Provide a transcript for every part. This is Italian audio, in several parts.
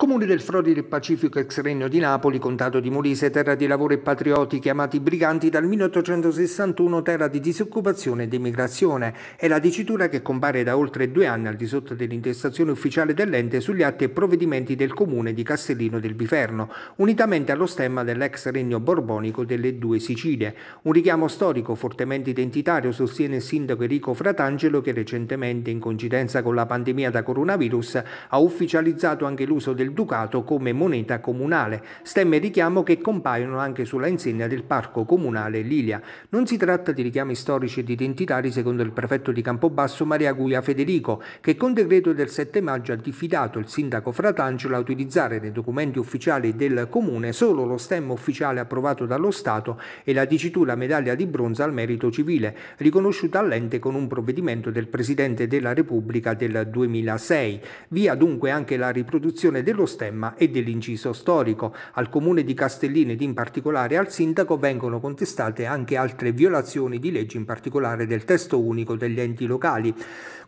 Comune del Frodi del Pacifico ex Regno di Napoli, Contato di Molise, terra di lavoro e patrioti chiamati briganti dal 1861 terra di disoccupazione ed emigrazione. È la dicitura che compare da oltre due anni al di sotto dell'intestazione ufficiale dell'ente sugli atti e provvedimenti del comune di Castellino del Biferno, unitamente allo stemma dell'ex regno borbonico delle due Sicilie. Un richiamo storico fortemente identitario sostiene il sindaco Enrico Fratangelo che recentemente, in coincidenza con la pandemia da coronavirus, ha ufficializzato anche l'uso del del Ducato come moneta comunale, stemma e richiamo che compaiono anche sulla insegna del Parco Comunale Lilia. Non si tratta di richiami storici ed identitari secondo il prefetto di Campobasso Maria Guglia Federico, che con decreto del 7 maggio ha diffidato il sindaco Fratangelo a utilizzare nei documenti ufficiali del comune solo lo stemma ufficiale approvato dallo Stato e la dicitura medaglia di bronzo al merito civile, riconosciuta all'ente con un provvedimento del Presidente della Repubblica del 2006. Via dunque anche la riproduzione del dello stemma e dell'inciso storico. Al comune di Castellino ed in particolare al sindaco vengono contestate anche altre violazioni di legge, in particolare del testo unico degli enti locali.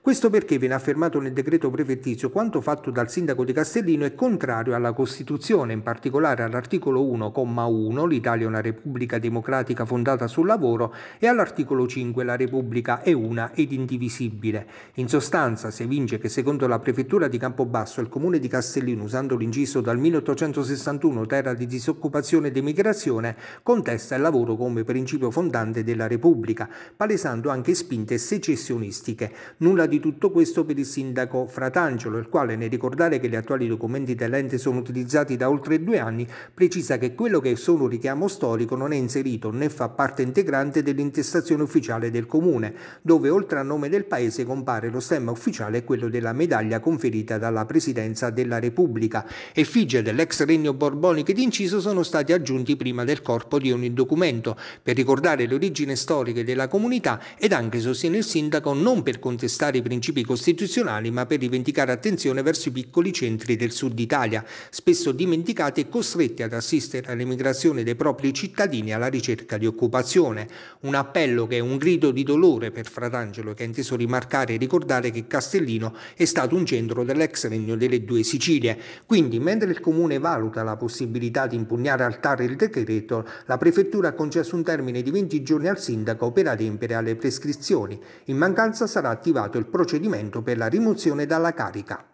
Questo perché viene affermato nel decreto prefettizio quanto fatto dal sindaco di Castellino è contrario alla Costituzione, in particolare all'articolo 1,1 l'Italia è una repubblica democratica fondata sul lavoro e all'articolo 5 la repubblica è una ed indivisibile. In sostanza si evince che secondo la prefettura di Campobasso il comune di Castellino usa usando l'inciso dal 1861 terra di disoccupazione ed emigrazione, contesta il lavoro come principio fondante della Repubblica, palesando anche spinte secessionistiche. Nulla di tutto questo per il sindaco Fratangelo, il quale nel ricordare che gli attuali documenti dell'ente sono utilizzati da oltre due anni, precisa che quello che è solo richiamo storico non è inserito né fa parte integrante dell'intestazione ufficiale del comune, dove oltre al nome del paese compare lo stemma ufficiale e quello della medaglia conferita dalla Presidenza della Repubblica. Repubblica. Effigie dell'ex regno borbonico ed inciso sono stati aggiunti prima del corpo di ogni documento, per ricordare le origini storiche della comunità ed anche, sostiene il sindaco, non per contestare i principi costituzionali, ma per rivendicare attenzione verso i piccoli centri del sud Italia, spesso dimenticati e costretti ad assistere all'emigrazione dei propri cittadini alla ricerca di occupazione. Un appello che è un grido di dolore per Fratangelo, che ha inteso rimarcare e ricordare che Castellino è stato un centro dell'ex regno delle due Sicilie, quindi, mentre il Comune valuta la possibilità di impugnare al TAR il decreto, la Prefettura ha concesso un termine di 20 giorni al Sindaco per adempiere alle prescrizioni. In mancanza sarà attivato il procedimento per la rimozione dalla carica.